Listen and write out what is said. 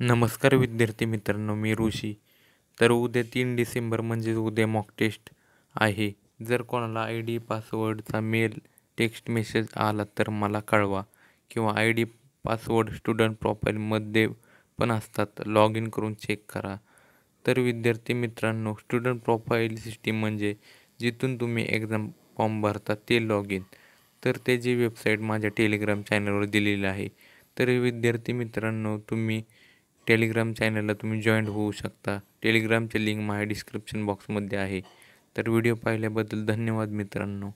नमस्कार विद्यार्थी मित्रांनो मी ऋषी तर उद्या तीन डिसेंबर म्हणजेच उद्या मॉक टेस्ट आहे जर कोणाला आय डी पासवर्डचा मेल टेक्स्ट मेसेज आला तर मला कळवा किंवा आय डी पासवर्ड स्टुडंट प्रोफाईलमध्ये पण असतात लॉग इन करून चेक करा तर विद्यार्थी मित्रांनो स्टुडंट प्रोफाईल सिस्टीम म्हणजे जिथून तुम्ही एक्झाम फॉर्म भरता ते लॉग इन तर जी वेबसाईट माझ्या टेलिग्राम चॅनलवर दिलेली आहे तर विद्यार्थी मित्रांनो तुम्ही टेलिग्राम चॅनलला तुम्ही जॉईन होऊ शकता टेलिग्रामचे लिंक माझ्या डिस्क्रिप्शन बॉक्समध्ये आहे तर व्हिडिओ पाहिल्याबद्दल धन्यवाद मित्रांनो